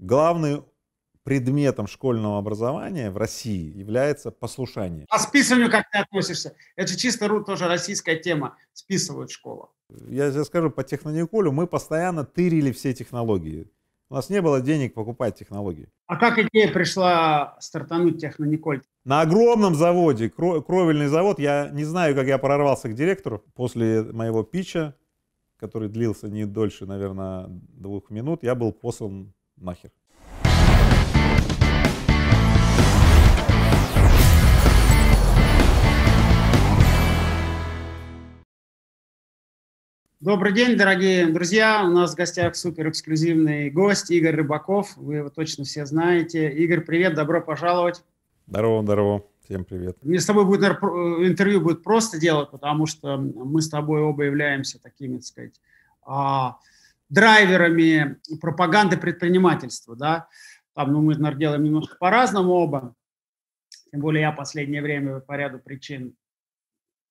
Главным предметом школьного образования в России является послушание. А списыванию как ты относишься? Это же чисто тоже российская тема. Списывают школа. Я сейчас скажу, по технониколю мы постоянно тырили все технологии. У нас не было денег покупать технологии. А как идея пришла стартануть технониколь? На огромном заводе, кровельный завод, я не знаю, как я прорвался к директору после моего пича, который длился не дольше, наверное, двух минут, я был послан нахер. Добрый день, дорогие друзья. У нас в гостях супер эксклюзивный гость Игорь Рыбаков. Вы его точно все знаете. Игорь, привет, добро пожаловать. Здорово, здорово. Всем привет. Мне с тобой будет, наверное, э, интервью будет просто делать, потому что мы с тобой оба являемся такими, так сказать, а, драйверами пропаганды предпринимательства, да, там, ну, мы, наверное, делаем немножко по-разному оба, тем более я в последнее время по ряду причин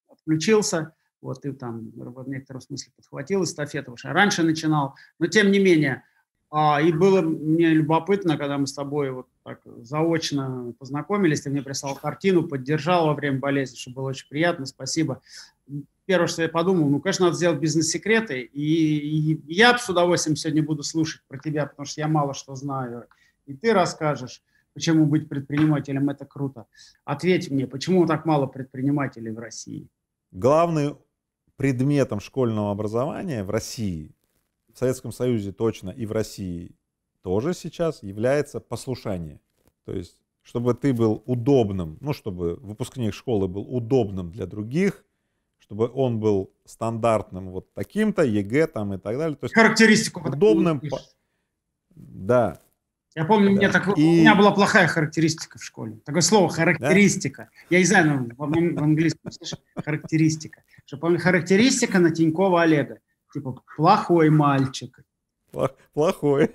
отключился, вот, и там в некотором смысле подхватил эстафету, потому что я раньше начинал, но тем не менее, а, и было мне любопытно, когда мы с тобой вот так заочно познакомились, ты мне прислал картину, поддержал во время болезни, что было очень приятно, спасибо первое, что я подумал, ну, конечно, надо сделать бизнес-секреты, и, и я с удовольствием сегодня буду слушать про тебя, потому что я мало что знаю, и ты расскажешь, почему быть предпринимателем – это круто. Ответь мне, почему так мало предпринимателей в России? Главным предметом школьного образования в России, в Советском Союзе точно и в России тоже сейчас является послушание. То есть чтобы ты был удобным, ну, чтобы выпускник школы был удобным для других, чтобы он был стандартным вот таким-то, ЕГЭ там и так далее. То есть Характеристику подобным По... Да. Я помню, да. Мне так, и... у меня была плохая характеристика в школе. Такое слово характеристика. Да? Я не знаю, ну, в, в английском слышишь? характеристика. Что помню, характеристика на Тинькова Олега. Типа плохой мальчик. Плохой.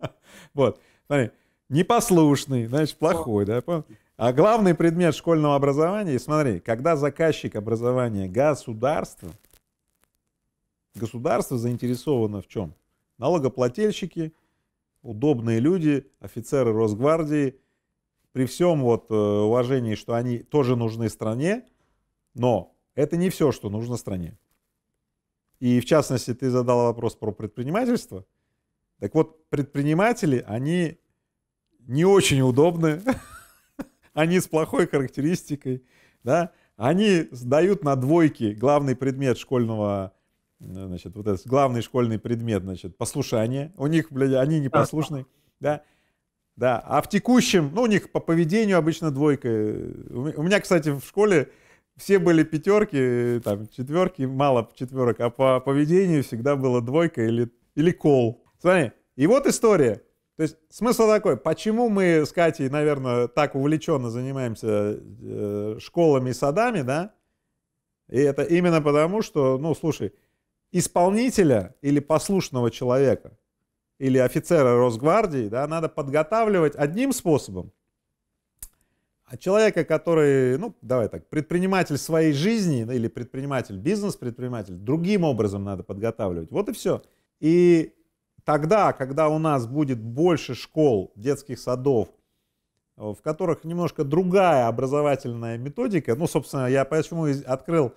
Вот. Смотри, непослушный, значит, плохой, да? А главный предмет школьного образования, и смотри, когда заказчик образования государство, государство заинтересовано в чем? Налогоплательщики, удобные люди, офицеры Росгвардии, при всем вот э, уважении, что они тоже нужны стране, но это не все, что нужно стране. И в частности, ты задал вопрос про предпринимательство. Так вот, предприниматели, они не очень удобны. они с плохой характеристикой, да, они сдают на двойки главный предмет школьного, значит, вот этот главный школьный предмет, значит, послушание. У них, блядь, они непослушные, да. Да, а в текущем, ну, у них по поведению обычно двойка. У меня, кстати, в школе все были пятерки, там, четверки, мало четверок, а по поведению всегда была двойка или, или кол. Смотри, и вот история. То есть смысл такой, почему мы с Катей, наверное, так увлеченно занимаемся э, школами и садами, да? И это именно потому, что, ну, слушай, исполнителя или послушного человека, или офицера Росгвардии, да, надо подготавливать одним способом, а человека, который, ну, давай так, предприниматель своей жизни, или предприниматель, бизнес-предприниматель, другим образом надо подготавливать. Вот и все. И тогда, когда у нас будет больше школ, детских садов, э, в которых немножко другая образовательная методика, ну, собственно, я почему открыл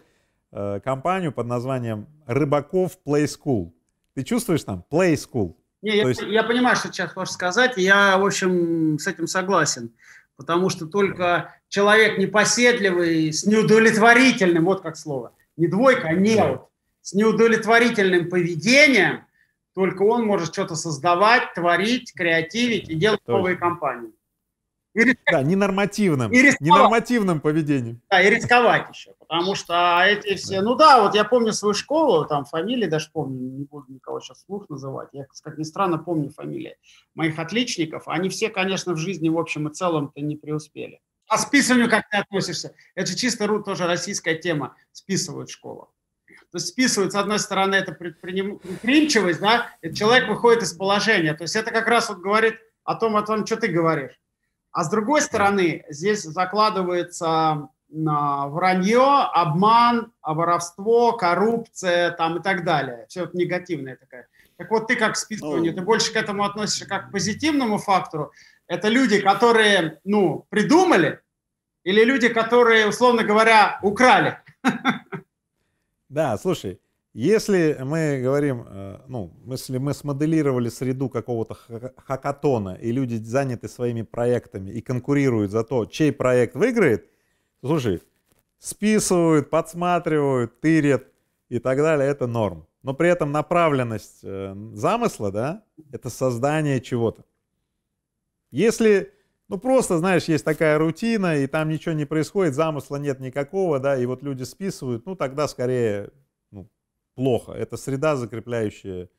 э, компанию под названием Рыбаков Play School. Ты чувствуешь там Play School? Не, я, есть... я понимаю, что сейчас хочешь сказать, я, в общем, с этим согласен. Потому что только человек непоседливый, с неудовлетворительным, вот как слово, не двойка, а не вот, с неудовлетворительным поведением – только он может что-то создавать, творить, креативить и делать Точно. новые компании. И рисковать. да, ненормативным. И рисковать. Ненормативным поведением. Да, и рисковать еще. Потому что эти все... Ну да, вот я помню свою школу, там фамилии даже помню, не буду никого сейчас слух называть. Я, как ни странно, помню фамилии моих отличников. Они все, конечно, в жизни, в общем и целом-то не преуспели. А списыванию как ты относишься? Это же чисто тоже российская тема. Списывают школу. То есть списывают, с одной стороны, это предприимчивость, да, и человек выходит из положения. То есть это как раз вот говорит о том, о том, что ты говоришь. А с другой стороны, здесь закладывается а, вранье, обман, а, воровство, коррупция там и так далее. Все это негативное такое. Так вот ты как к списыванию, ну. ты больше к этому относишься как к позитивному фактору. Это люди, которые, ну, придумали, или люди, которые, условно говоря, украли. Да, слушай, если мы говорим, э, ну, если мы смоделировали среду какого-то хакатона, и люди заняты своими проектами и конкурируют за то, чей проект выиграет, слушай, списывают, подсматривают, тырят и так далее, это норм. Но при этом направленность э, замысла, да, это создание чего-то. Если ну, просто, знаешь, есть такая рутина, и там ничего не происходит, замысла нет никакого, да, и вот люди списывают, ну, тогда скорее ну, плохо. Это среда, закрепляющая,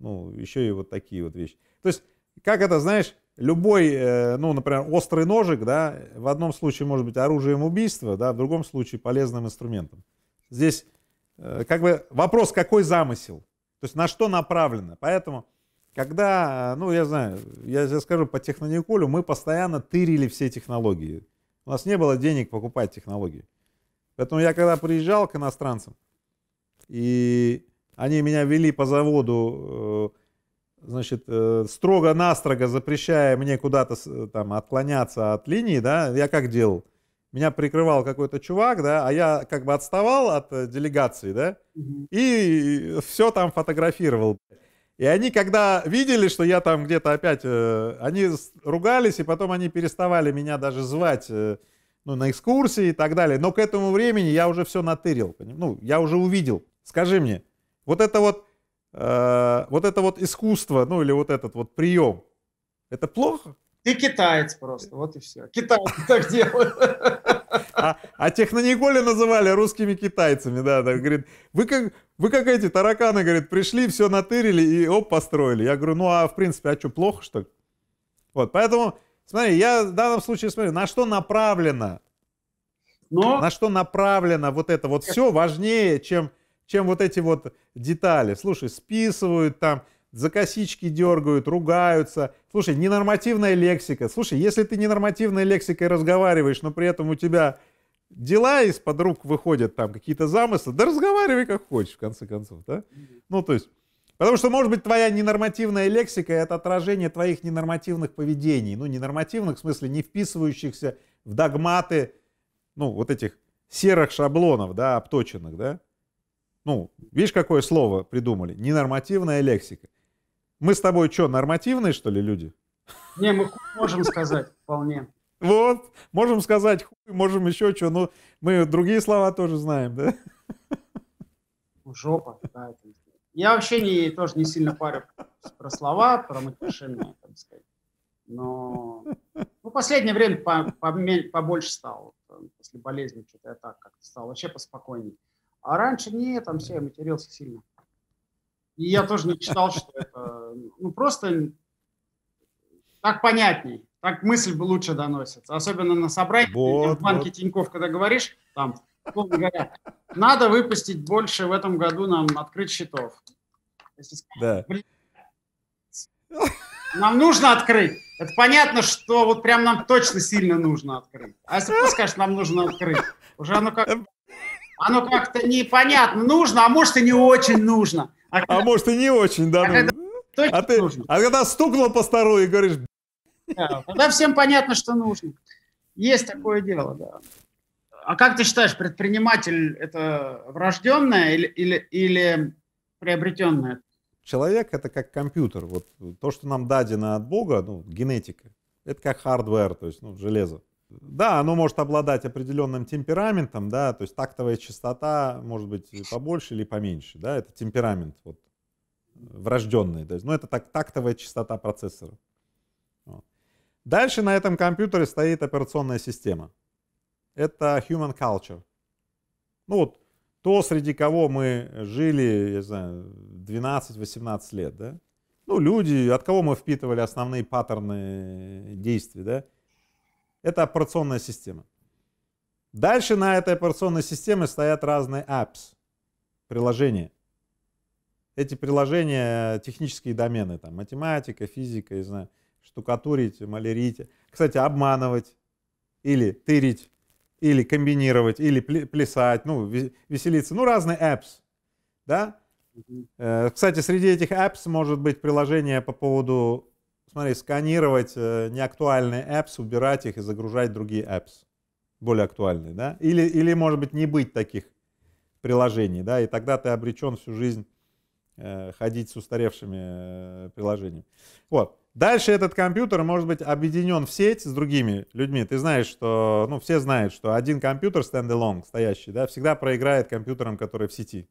ну, еще и вот такие вот вещи. То есть, как это, знаешь, любой, э, ну, например, острый ножик, да, в одном случае может быть оружием убийства, да, в другом случае полезным инструментом. Здесь э, как бы вопрос, какой замысел, то есть на что направлено. Поэтому когда, ну, я знаю, я, я скажу по технониколю, мы постоянно тырили все технологии. У нас не было денег покупать технологии. Поэтому я когда приезжал к иностранцам, и они меня вели по заводу, э, значит, э, строго-настрого запрещая мне куда-то э, там отклоняться от линии, да, я как делал? Меня прикрывал какой-то чувак, да, а я как бы отставал от делегации, да, и все там фотографировал. И они, когда видели, что я там где-то опять, э, они ругались, и потом они переставали меня даже звать э, ну, на экскурсии и так далее. Но к этому времени я уже все натырил, поним? ну, я уже увидел. Скажи мне, вот это вот, э, вот это вот искусство, ну, или вот этот вот прием, это плохо? Ты китаец просто, вот и все. Китайцы так делают. А, а технониколя называли русскими китайцами, да, да. Говорит, вы как, вы как эти тараканы, говорит, пришли, все натырили и оп, построили. Я говорю, ну а в принципе, а что, плохо что ли? Вот, поэтому, смотри, я в данном случае смотрю, на что направлено, Но... на что направлено вот это вот все важнее, чем, чем вот эти вот детали. Слушай, списывают там, за косички дергают, ругаются. Слушай, ненормативная лексика. Слушай, если ты ненормативной лексикой разговариваешь, но при этом у тебя дела из-под рук выходят, там какие-то замыслы, да разговаривай как хочешь, в конце концов, да? Ну, то есть, потому что, может быть, твоя ненормативная лексика — это отражение твоих ненормативных поведений, ну, ненормативных, в смысле, не вписывающихся в догматы, ну, вот этих серых шаблонов, да, обточенных, да? Ну, видишь, какое слово придумали? Ненормативная лексика. Мы с тобой что, нормативные, что ли, люди? Не, мы можем сказать вполне. Вот, можем сказать хуй, можем еще что, но ну, мы другие слова тоже знаем, да? Жопа, да. Это... Я вообще не, тоже не сильно парю про слова, про матершинные, так сказать. Но ну, последнее время по, по, побольше стало. Э, после болезни что-то я так как-то стал вообще поспокойнее. А раньше не, там все, я матерился сильно. И я тоже не читал, что это... Ну, просто так понятней, так мысль бы лучше доносится. Особенно на собрании, вот, в банке вот. Тинькофф, когда говоришь, там, говоря, надо выпустить больше в этом году нам открыть счетов. Если да. Нам нужно открыть. Это понятно, что вот прям нам точно сильно нужно открыть. А если ты скажешь, нам нужно открыть, уже оно как оно как-то непонятно, нужно, а может и не очень нужно. А, а может и не очень, да? А, ну. когда... а, ты... а когда стукнул по стару и говоришь... Да, тогда всем понятно, что нужно. Есть такое дело, да. А как ты считаешь, предприниматель это врожденное или, или, или приобретенное? Человек это как компьютер. Вот то, что нам дадено от Бога, ну, генетика, это как хардвер, то есть ну, железо да, оно может обладать определенным темпераментом, да, то есть тактовая частота может быть побольше или поменьше, да, это темперамент вот э, врожденный, то есть, ну, это так, тактовая частота процессора. Вот. Дальше на этом компьютере стоит операционная система. Это human culture. Ну вот то, среди кого мы жили, я знаю, 12-18 лет, да? Ну, люди, от кого мы впитывали основные паттерны действий, да? Это операционная система. Дальше на этой операционной системе стоят разные apps, приложения. Эти приложения технические домены, там математика, физика, я знаю, штукатурить, малярить. Кстати, обманывать или тырить, или комбинировать, или плясать, ну, веселиться. Ну, разные apps, да? Э, кстати, среди этих apps может быть приложение по поводу смотри, сканировать э, неактуальные apps, убирать их и загружать другие apps, более актуальные, да? Или, или может быть, не быть таких приложений, да, и тогда ты обречен всю жизнь э, ходить с устаревшими э, приложениями. Вот. Дальше этот компьютер может быть объединен в сеть с другими людьми. Ты знаешь, что, ну, все знают, что один компьютер стендалон, стоящий, да, всегда проиграет компьютерам, которые в сети.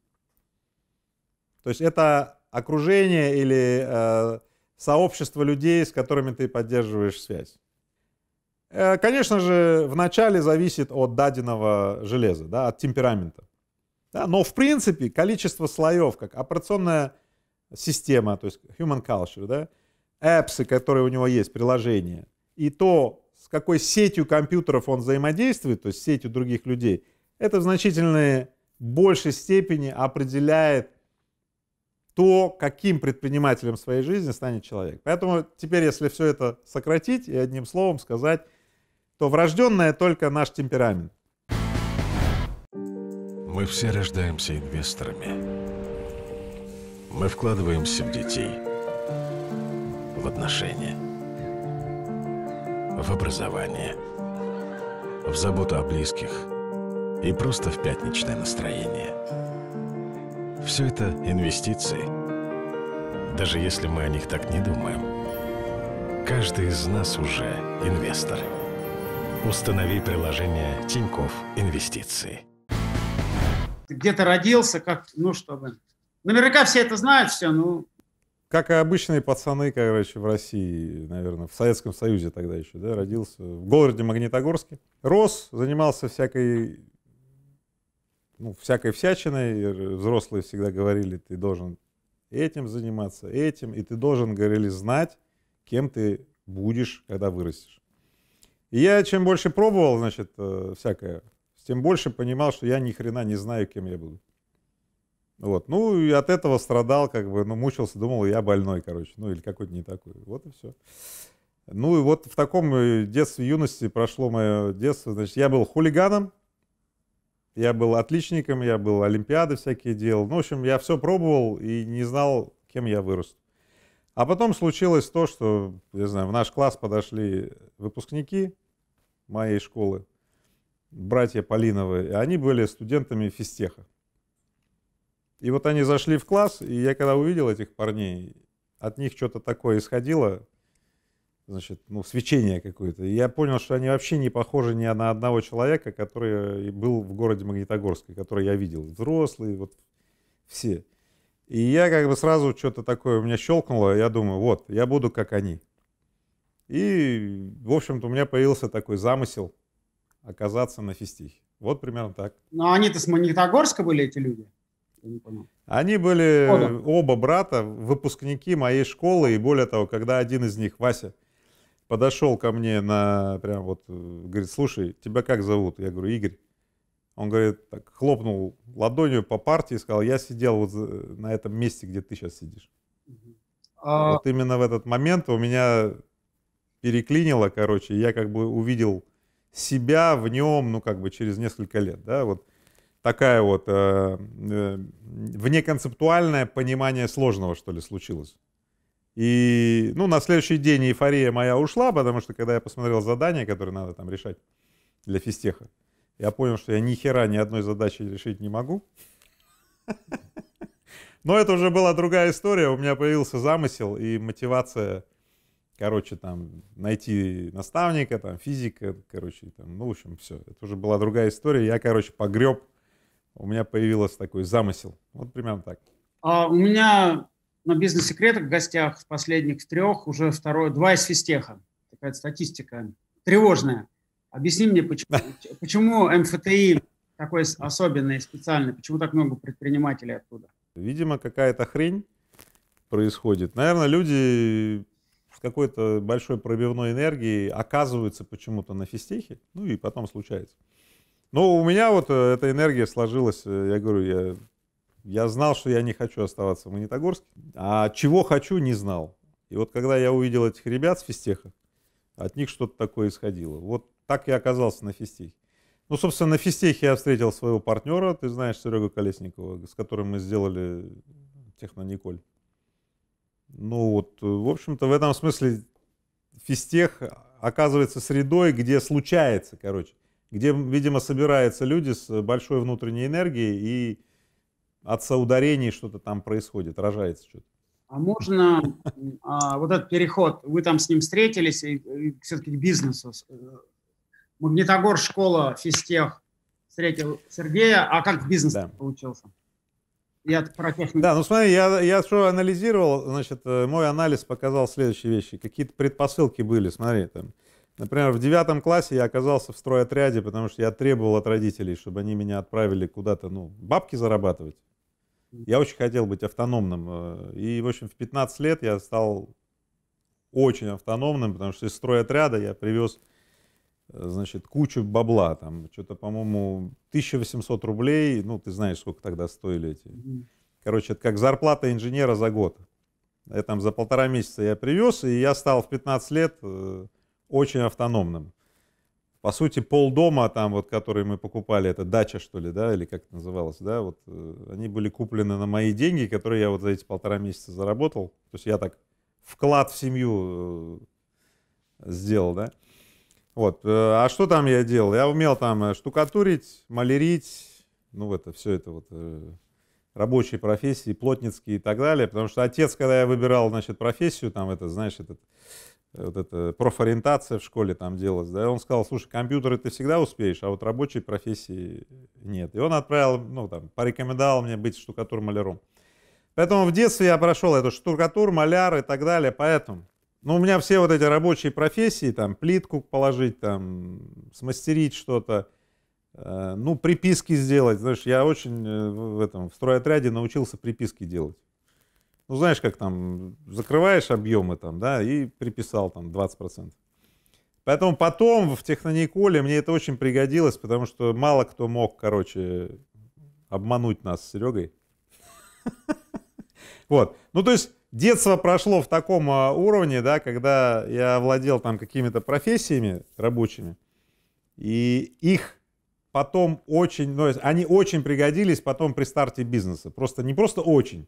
То есть это окружение или э, сообщество людей, с которыми ты поддерживаешь связь. Э, конечно же, вначале зависит от даденного железа, да, от темперамента. Да, но, в принципе, количество слоев, как операционная система, то есть human culture, да, apps, которые у него есть, приложения, и то, с какой сетью компьютеров он взаимодействует, то есть сетью других людей, это в значительной большей степени определяет то, каким предпринимателем своей жизни станет человек. Поэтому теперь, если все это сократить и одним словом сказать, то врожденное только наш темперамент. Мы все рождаемся инвесторами. Мы вкладываемся в детей, в отношения, в образование, в заботу о близких и просто в пятничное настроение – все это инвестиции, даже если мы о них так не думаем. Каждый из нас уже инвестор. Установи приложение Тиньков Инвестиции. где-то родился, как ну чтобы. Наверняка все это знают, все, ну. Как и обычные пацаны, короче, в России, наверное, в Советском Союзе тогда еще, да, родился в городе Магнитогорске. Рос, занимался всякой ну, всякой всячиной. Взрослые всегда говорили, ты должен этим заниматься, этим, и ты должен, говорили, знать, кем ты будешь, когда вырастешь. И я чем больше пробовал, значит, э, всякое, тем больше понимал, что я ни хрена не знаю, кем я буду. Вот. Ну, и от этого страдал, как бы, ну, мучился, думал, я больной, короче, ну, или какой-то не такой. Вот и все. Ну, и вот в таком э, детстве, юности прошло мое детство. Значит, я был хулиганом, я был отличником, я был олимпиады всякие делал. Ну, в общем, я все пробовал и не знал, кем я вырасту. А потом случилось то, что, я знаю, в наш класс подошли выпускники моей школы, братья Полиновы, и они были студентами физтеха. И вот они зашли в класс, и я когда увидел этих парней, от них что-то такое исходило, значит, ну, свечение какое-то. я понял, что они вообще не похожи ни на одного человека, который э, был в городе Магнитогорске, который я видел. Взрослые, вот все. И я как бы сразу что-то такое у меня щелкнуло, я думаю, вот, я буду как они. И, в общем-то, у меня появился такой замысел оказаться на фестихе. Вот примерно так. Но ну, а они-то с Магнитогорска были, эти люди? Я не понял. Они были оба. оба брата, выпускники моей школы, и более того, когда один из них, Вася, подошел ко мне на прям вот, э, говорит, слушай, тебя как зовут? Я говорю, Игорь. Он говорит, так хлопнул ладонью по партии и сказал, я сидел вот э, на этом месте, где ты сейчас сидишь. А... Вот именно в этот момент у меня переклинило, короче, я как бы увидел себя в нем, ну как бы через несколько лет, да, вот такая вот э, э, внеконцептуальное понимание сложного, что ли, случилось. И, ну, на следующий день эйфория моя ушла, потому что, когда я посмотрел задание, которое надо там решать для физтеха, я понял, что я ни хера ни одной задачи решить не могу. Но это уже была другая история. У меня появился замысел и мотивация, короче, там, найти наставника, там, физика, короче, там, ну, в общем, все. Это уже была другая история. Я, короче, погреб. У меня появился такой замысел. Вот примерно так. А, у меня на бизнес-секретах в гостях в последних трех уже второй, два из физтеха. Такая статистика тревожная. Объясни мне, почему, почему МФТИ такой особенный, специальный, почему так много предпринимателей оттуда? Видимо, какая-то хрень происходит. Наверное, люди с какой-то большой пробивной энергией оказываются почему-то на физтехе, ну и потом случается. Но у меня вот э, эта энергия сложилась, э, я говорю, я я знал, что я не хочу оставаться в Магнитогорске, а чего хочу, не знал. И вот когда я увидел этих ребят с физтеха, от них что-то такое исходило. Вот так я оказался на физтехе. Ну, собственно, на физтехе я встретил своего партнера, ты знаешь, Серегу Колесникова, с которым мы сделали технониколь. Ну вот, в общем-то, в этом смысле физтех оказывается средой, где случается, короче, где, видимо, собираются люди с большой внутренней энергией и от соударений что-то там происходит, рожается что-то. А можно а, вот этот переход, вы там с ним встретились, и, и все-таки к бизнесу. Э, Магнитогор, школа, физтех, встретил Сергея, а как бизнес да. получился? Я про технику. Да, ну смотри, я, я что анализировал, значит, э, мой анализ показал следующие вещи. Какие-то предпосылки были, смотри, там, Например, в девятом классе я оказался в стройотряде, потому что я требовал от родителей, чтобы они меня отправили куда-то, ну, бабки зарабатывать. Я очень хотел быть автономным. Э, и, в общем, в 15 лет я стал очень автономным, потому что из строя отряда я привез э, значит, кучу бабла, там, что-то, по-моему, 1800 рублей, ну, ты знаешь, сколько тогда стоили эти. Короче, это как зарплата инженера за год. Я там за полтора месяца я привез, и я стал в 15 лет э, очень автономным по сути, полдома там, вот, который мы покупали, это дача, что ли, да, или как это называлось, да, вот, э, они были куплены на мои деньги, которые я вот за эти полтора месяца заработал. То есть я так вклад в семью э, сделал, да. Вот, э, а что там я делал? Я умел там штукатурить, малярить, ну, это, все это вот рабочие профессии, плотницкие и так далее, потому что отец, когда я выбирал, значит, профессию, там, это, знаешь, этот, вот эта профориентация в школе там делалась, да, он сказал, слушай, компьютеры ты всегда успеешь, а вот рабочей профессии нет. И он отправил, ну, там, порекомендовал мне быть штукатур-маляром. Поэтому в детстве я прошел эту штукатур, маляр и так далее, поэтому. Ну, у меня все вот эти рабочие профессии, там, плитку положить, там, смастерить что-то, э, ну, приписки сделать. Знаешь, я очень э, в этом, в стройотряде научился приписки делать ну знаешь, как там, закрываешь объемы там, да, и приписал там 20%. Поэтому потом в технониколе мне это очень пригодилось, потому что мало кто мог, короче, обмануть нас с Серегой. Вот. Ну, то есть детство прошло в таком а, уровне, да, когда я владел там какими-то профессиями рабочими, и их потом очень, ну, они очень пригодились потом при старте бизнеса. Просто не просто очень,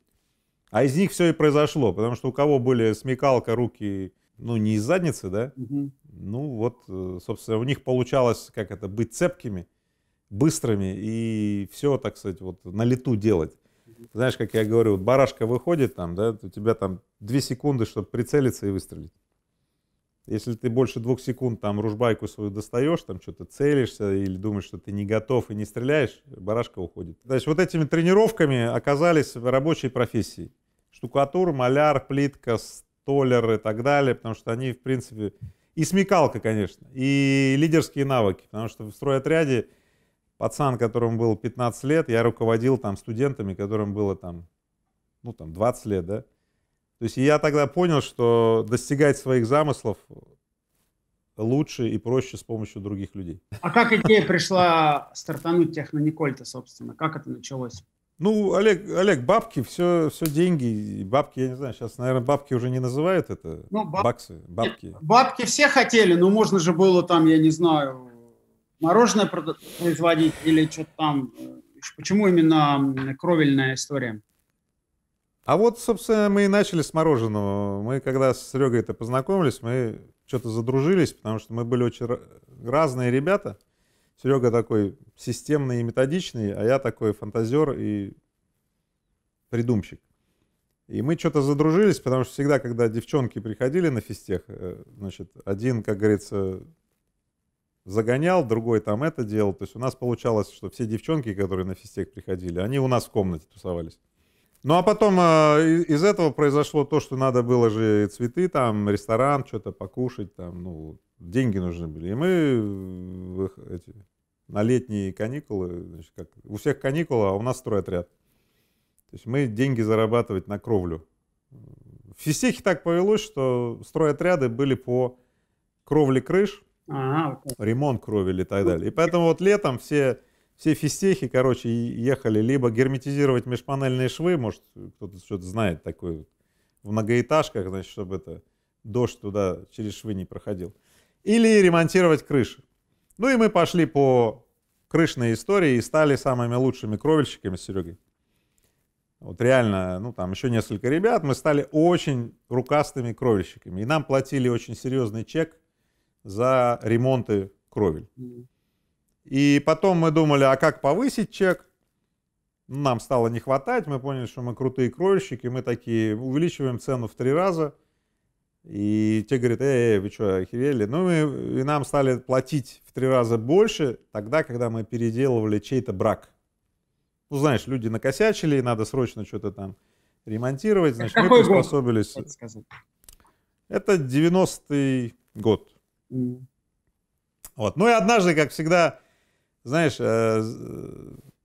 а из них все и произошло, потому что у кого были смекалка, руки, ну, не из задницы, да, угу. ну, вот, э, собственно, у них получалось, как это, быть цепкими, быстрыми и все, так сказать, вот на лету делать. Угу. Знаешь, как я говорю, вот барашка выходит там, да, у тебя там две секунды, чтобы прицелиться и выстрелить. Если ты больше двух секунд там ружбайку свою достаешь, там что-то целишься или думаешь, что ты не готов и не стреляешь, барашка уходит. Значит, вот этими тренировками оказались рабочие профессии. Штукатур, маляр, плитка, столер и так далее, потому что они, в принципе, и смекалка, конечно, и лидерские навыки, потому что в стройотряде пацан, которому было 15 лет, я руководил там студентами, которым было там, ну, там 20 лет, да, то есть я тогда понял, что достигать своих замыслов лучше и проще с помощью других людей. А как идея пришла стартануть технониколь-то, собственно? Как это началось? Ну, Олег, Олег, бабки, все, все деньги. Бабки, я не знаю, сейчас, наверное, бабки уже не называют это. Ну, баб... Баксы, бабки. Нет, бабки все хотели, но можно же было там, я не знаю, мороженое производить или что-то там. Почему именно кровельная история? А вот, собственно, мы и начали с мороженого. Мы, когда с серегой это познакомились, мы что-то задружились, потому что мы были очень разные ребята. Серега такой системный и методичный, а я такой фантазер и придумщик. И мы что-то задружились, потому что всегда, когда девчонки приходили на физтех, э, значит, один, как говорится, загонял, другой там это делал. То есть у нас получалось, что все девчонки, которые на физтех приходили, они у нас в комнате тусовались. Ну а потом э, из этого произошло то, что надо было же цветы, там, ресторан, что-то покушать, там, ну, деньги нужны были. И мы эти, на летние каникулы, значит, как, у всех каникулы, а у нас стройотряд. То есть мы деньги зарабатывать на кровлю. В Фисехе так повелось, что стройотряды были по кровле крыш, ага. ремонт кровель и так далее. И поэтому вот летом все все фистехи, короче, ехали либо герметизировать межпанельные швы, может, кто-то что-то знает такой в многоэтажках, значит, чтобы это дождь туда через швы не проходил, или ремонтировать крыши. Ну и мы пошли по крышной истории и стали самыми лучшими кровельщиками с Серегой. Вот реально, ну там еще несколько ребят, мы стали очень рукастыми кровельщиками. И нам платили очень серьезный чек за ремонты кровель. И потом мы думали, а как повысить чек? Нам стало не хватать, мы поняли, что мы крутые крольщики, мы такие увеличиваем цену в три раза. И те говорят, эй, эй, вы что, охерели? Ну и, и нам стали платить в три раза больше тогда, когда мы переделывали чей-то брак. Ну, знаешь, люди накосячили, и надо срочно что-то там ремонтировать, значит, Какой мы приспособились. Год? Это 90-й год. Вот. Ну и однажды, как всегда, знаешь, э, э,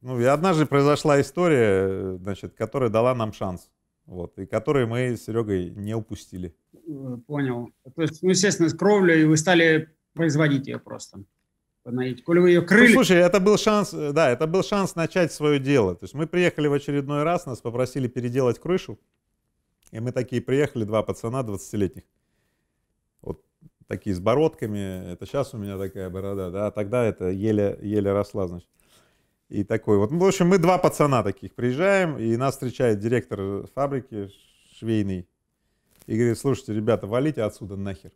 ну, однажды произошла история, э, значит, которая дала нам шанс. Вот, и которые мы с Серегой не упустили. Понял. То есть, ну, естественно, с кровлю и вы стали производить ее просто. Понаить. Коль вы ее ну, крыли... Ну, слушай, это был шанс, да, это был шанс начать свое дело. То есть мы приехали в очередной раз, нас попросили переделать крышу. И мы такие приехали, два пацана 20-летних такие с бородками, это сейчас у меня такая борода, да, а тогда это еле, еле росла, значит. И такой вот, ну, в общем, мы два пацана таких приезжаем, и нас встречает директор фабрики швейный, и говорит, слушайте, ребята, валите отсюда нахер.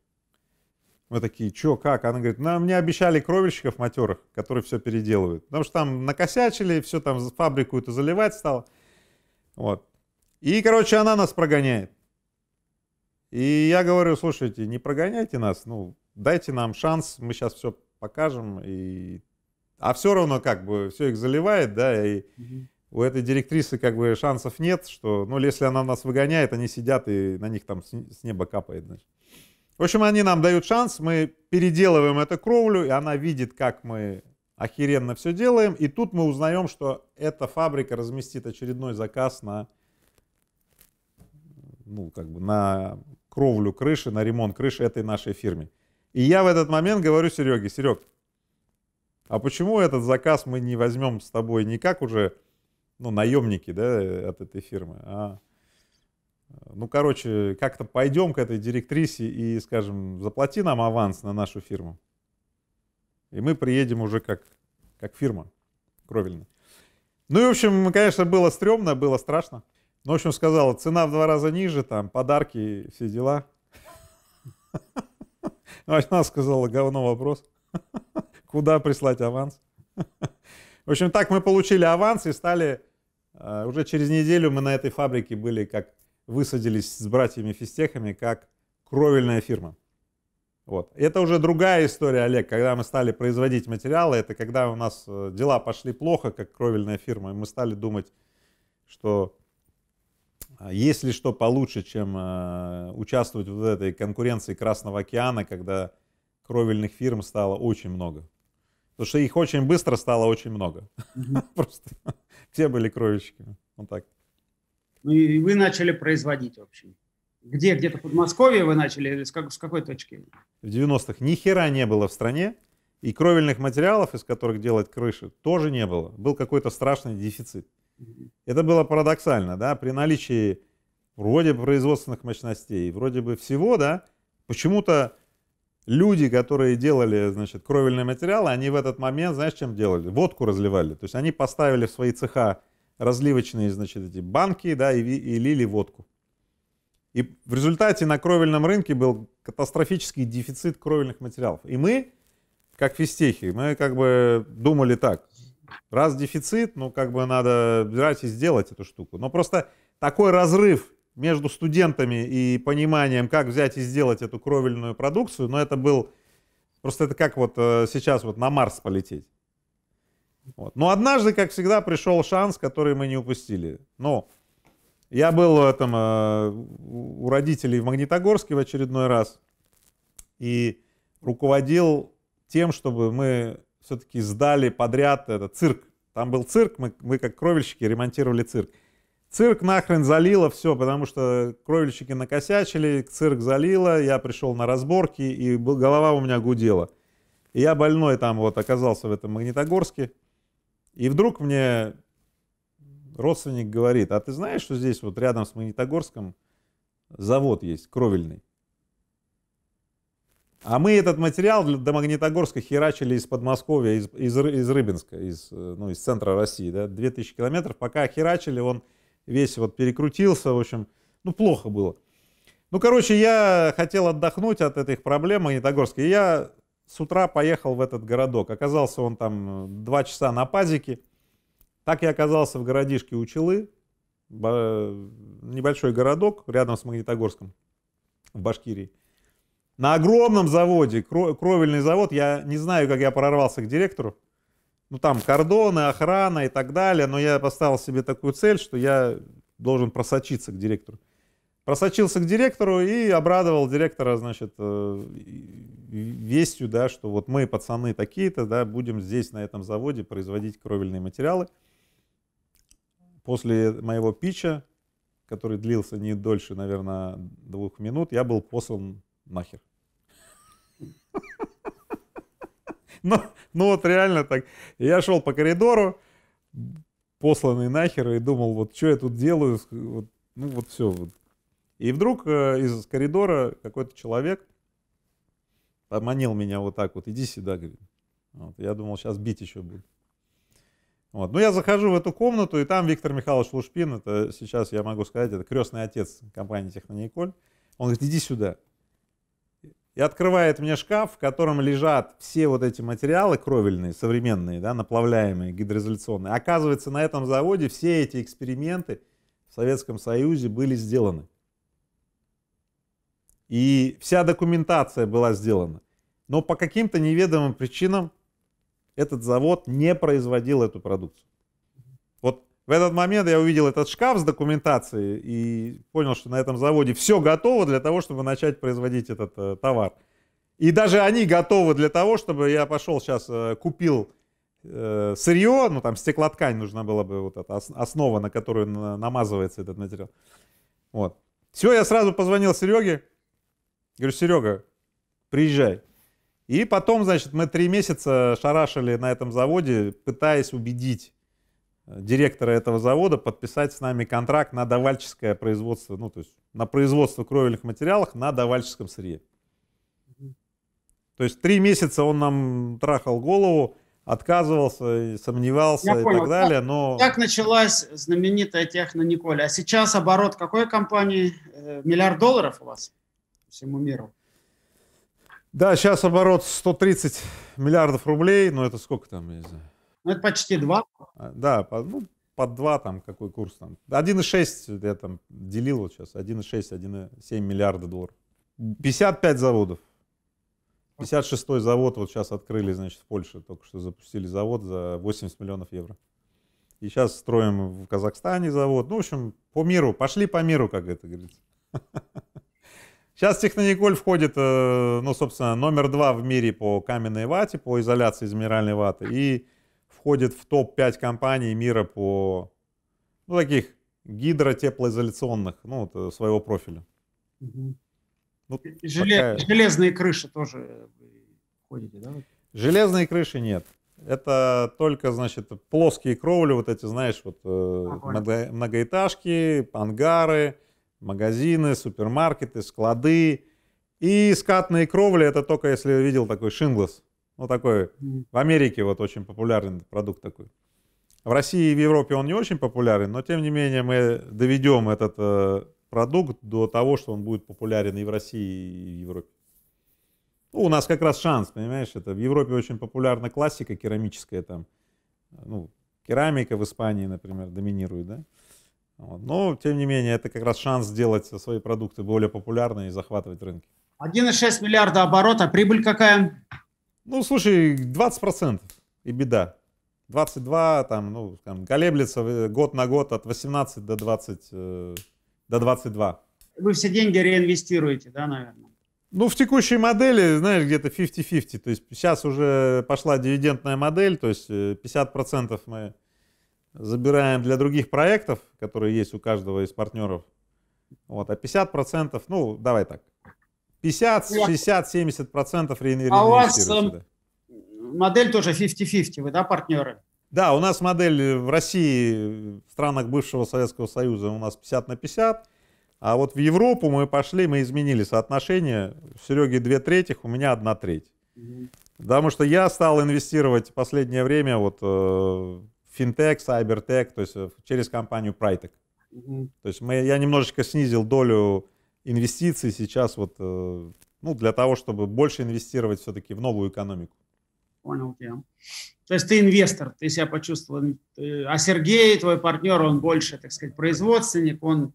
Мы такие, чё, как? Она говорит, нам мне обещали кровельщиков матерых, которые все переделывают. Потому что там накосячили, все там фабрику эту заливать стало. Вот. И, короче, она нас прогоняет. И я говорю, слушайте, не прогоняйте нас, ну, дайте нам шанс, мы сейчас все покажем. И... А все равно как бы все их заливает, да, и угу. у этой директрисы как бы шансов нет, что, ну, если она нас выгоняет, они сидят и на них там с неба капает, значит. В общем, они нам дают шанс, мы переделываем эту кровлю, и она видит, как мы охеренно все делаем, и тут мы узнаем, что эта фабрика разместит очередной заказ на ну, как бы на кровлю крыши, на ремонт крыши этой нашей фирме. И я в этот момент говорю Сереге, Серег, а почему этот заказ мы не возьмем с тобой не как уже ну, наемники да, от этой фирмы, а ну, короче, как-то пойдем к этой директрисе и скажем, заплати нам аванс на нашу фирму. И мы приедем уже как, как фирма кровельная. Ну и, в общем, конечно, было стрёмно, было страшно. Ну, в общем, сказала, цена в два раза ниже, там, подарки, все дела. Ну, а она сказала, говно вопрос. Куда прислать аванс? В общем, так мы получили аванс и стали... А, уже через неделю мы на этой фабрике были, как высадились с братьями Фистехами, как кровельная фирма. Вот. Это уже другая история, Олег, когда мы стали производить материалы, это когда у нас э, дела пошли плохо, как кровельная фирма, и мы стали думать, что а Если что получше, чем э, участвовать в этой конкуренции Красного океана, когда кровельных фирм стало очень много. Потому что их очень быстро стало очень много. Просто все были кровельщиками. Вот так. Ну и вы начали производить, в общем. Где? Где-то в Подмосковье вы начали с, с какой точки? В 90-х ни хера не было в стране. И кровельных материалов, из которых делать крыши, тоже не было. Был какой-то страшный дефицит. Это было парадоксально, да, при наличии вроде бы производственных мощностей, вроде бы всего, да, почему-то люди, которые делали, значит, кровельные материалы, они в этот момент, знаешь, чем делали? Водку разливали. То есть они поставили в свои цеха разливочные, значит, эти банки, да, и, и лили водку. И в результате на кровельном рынке был катастрофический дефицит кровельных материалов. И мы, как фистехи, мы как бы думали так, раз дефицит, ну, как бы надо брать и сделать эту штуку. Но просто такой разрыв между студентами и пониманием, как взять и сделать эту кровельную продукцию, но ну, это был... Просто это как вот э, сейчас вот на Марс полететь. Вот. Но однажды, как всегда, пришел шанс, который мы не упустили. Ну, я был в там, э, у родителей в Магнитогорске в очередной раз и руководил тем, чтобы мы все-таки сдали подряд этот цирк. Там был цирк, мы, мы как кровельщики ремонтировали цирк. Цирк нахрен залило все, потому что кровельщики накосячили, цирк залило, я пришел на разборки, и голова у меня гудела. И я больной там вот оказался в этом Магнитогорске. И вдруг мне родственник говорит, а ты знаешь, что здесь вот рядом с Магнитогорском завод есть, кровельный? А мы этот материал до Магнитогорска херачили из Подмосковья, из, из, из Рыбинска, из, ну, из центра России, да, 2000 километров. Пока херачили, он весь вот перекрутился, в общем, ну, плохо было. Ну, короче, я хотел отдохнуть от этих проблем Магнитогорска, и я с утра поехал в этот городок. Оказался он там э, два часа на пазике. Так я оказался в городишке Учелы, э, небольшой городок рядом с Магнитогорском в Башкирии. На огромном заводе, кровельный завод, я не знаю, как я прорвался к директору. Ну, там кордоны, охрана и так далее, но я поставил себе такую цель, что я должен просочиться к директору. Просочился к директору и обрадовал директора, значит, э, вестью, да, что вот мы, пацаны, такие-то, да, будем здесь, на этом заводе, производить кровельные материалы. После моего пича, который длился не дольше, наверное, двух минут, я был послан нахер. Ну, ну вот реально так. Я шел по коридору, посланный нахер, и думал, вот что я тут делаю, вот, ну вот все. Вот. И вдруг э, из коридора какой-то человек поманил меня вот так вот, иди сюда, говорит. Вот, я думал, сейчас бить еще будет. Вот. Ну, я захожу в эту комнату, и там Виктор Михайлович Лушпин, это сейчас я могу сказать, это крестный отец компании Технониколь. Он говорит, иди сюда и открывает мне шкаф, в котором лежат все вот эти материалы кровельные, современные, да, наплавляемые, гидроизоляционные. Оказывается, на этом заводе все эти эксперименты в Советском Союзе были сделаны. И вся документация была сделана. Но по каким-то неведомым причинам этот завод не производил эту продукцию. В этот момент я увидел этот шкаф с документацией и понял, что на этом заводе все готово для того, чтобы начать производить этот э, товар. И даже они готовы для того, чтобы я пошел сейчас, э, купил э, сырье, ну там стеклоткань нужна была бы, вот эта основа, на которую на, намазывается этот материал. Вот. Все, я сразу позвонил Сереге, говорю, Серега, приезжай. И потом, значит, мы три месяца шарашили на этом заводе, пытаясь убедить директора этого завода подписать с нами контракт на давальческое производство, ну, то есть на производство кровельных материалов на давальческом сырье. То есть три месяца он нам трахал голову, отказывался, сомневался Я и понял. так далее, но... Так началась знаменитая техно Николь. А сейчас оборот какой компании? Э, миллиард долларов у вас всему миру? Да, сейчас оборот 130 миллиардов рублей, но это сколько там, я не знаю, ну, это почти 2. А, да, ну, под 2 там какой курс там. 1,6 я там делил вот сейчас. 1,6, 1,7 миллиарда долларов. 55 заводов. 56-й завод вот сейчас открыли, значит, в Польше. Только что запустили завод за 80 миллионов евро. И сейчас строим в Казахстане завод. Ну, в общем, по миру. Пошли по миру, как это говорится. Сейчас Технониколь входит, э, ну, собственно, номер два в мире по каменной вате, по изоляции из минеральной ваты. И входит в топ-5 компаний мира по, ну, таких гидротеплоизоляционных, ну, вот, э, своего профиля. Угу. Ну, Желе... такая... Железные крыши тоже входите, да? Железные крыши нет. Это только, значит, плоские кровли, вот эти, знаешь, вот э, ага. многоэтажки, ангары, магазины, супермаркеты, склады. И скатные кровли, это только если видел такой шинглас. Ну, такой, в Америке вот очень популярный продукт такой. В России и в Европе он не очень популярен, но тем не менее мы доведем этот э, продукт до того, что он будет популярен и в России, и в Европе. Ну, у нас как раз шанс, понимаешь, это в Европе очень популярна классика керамическая там, ну, керамика в Испании, например, доминирует, да. Вот. Но, тем не менее, это как раз шанс сделать свои продукты более популярными и захватывать рынки. 1,6 миллиарда оборота, прибыль какая? Ну, слушай, 20% и беда. 22, там, ну, там, колеблется э, год на год от 18 до 20, э, до 22. Вы все деньги реинвестируете, да, наверное? Ну, в текущей модели, знаешь, где-то 50-50. То есть сейчас уже пошла дивидендная модель, то есть 50% э, мы забираем для других проектов, которые есть у каждого из партнеров. Вот, а 50%, ну, давай так, 50, 60, 70 процентов реинвестируется. А у вас эм, да. модель тоже 50-50, вы, да, партнеры? Да, у нас модель в России, в странах бывшего Советского Союза у нас 50 на 50, а вот в Европу мы пошли, мы изменили соотношение. У Сереги две трети, у меня одна треть. Угу. Потому что я стал инвестировать в последнее время вот э, финтех, сайбертек, то есть э, через компанию Прайтек. Угу. То есть мы, я немножечко снизил долю инвестиции сейчас вот, э, ну, для того, чтобы больше инвестировать все-таки в новую экономику? Понял тебя. То есть ты инвестор, ты себя почувствовал. Э, а Сергей, твой партнер, он больше, так сказать, производственник, он